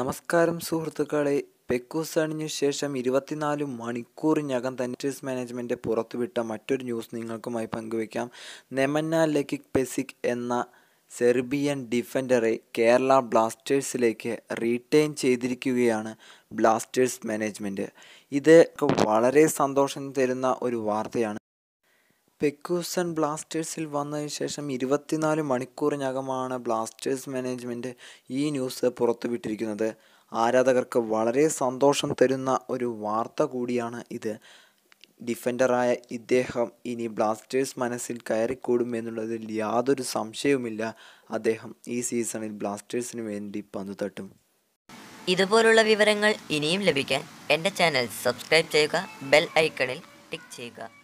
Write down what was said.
നമസ്കാരം സുഹൃത്തുക്കളെ പെക്കൂസാണിന് ശേഷം ഇരുപത്തിനാല് മണിക്കൂറിനകം തനിറ്റേഴ്സ് മാനേജ്മെൻറ്റ് പുറത്തുവിട്ട മറ്റൊരു ന്യൂസ് നിങ്ങൾക്കുമായി പങ്കുവയ്ക്കാം നെമന്ന ലക്കിക് പെസിക് എന്ന സെർബിയൻ ഡിഫൻഡറെ കേരള ബ്ലാസ്റ്റേഴ്സിലേക്ക് റീറ്റെയിൻ ചെയ്തിരിക്കുകയാണ് ബ്ലാസ്റ്റേഴ്സ് മാനേജ്മെൻറ്റ് ഇത് വളരെ സന്തോഷം തരുന്ന ഒരു വാർത്തയാണ് പെക്കൂസൺ ബ്ലാസ്റ്റേഴ്സിൽ വന്നതിന് ശേഷം ഇരുപത്തിനാല് മണിക്കൂറിനകമാണ് ബ്ലാസ്റ്റേഴ്സ് മാനേജ്മെൻറ്റ് ഈ ന്യൂസ് പുറത്തുവിട്ടിരിക്കുന്നത് ആരാധകർക്ക് വളരെ സന്തോഷം തരുന്ന ഒരു വാർത്ത കൂടിയാണ് ഇത് ഡിഫൻഡറായ ഇദ്ദേഹം ഇനി ബ്ലാസ്റ്റേഴ്സ് മനസ്സിൽ കയറിക്കൂടും എന്നുള്ളതിൽ യാതൊരു സംശയവുമില്ല അദ്ദേഹം ഈ സീസണിൽ ബ്ലാസ്റ്റേഴ്സിന് വേണ്ടി പന്തു തട്ടും ഇതുപോലുള്ള വിവരങ്ങൾ ഇനിയും ലഭിക്കാൻ എൻ്റെ ചാനൽ സബ്സ്ക്രൈബ് ചെയ്യുക ബെൽ ഐക്കണിൽ ടിക്ക് ചെയ്യുക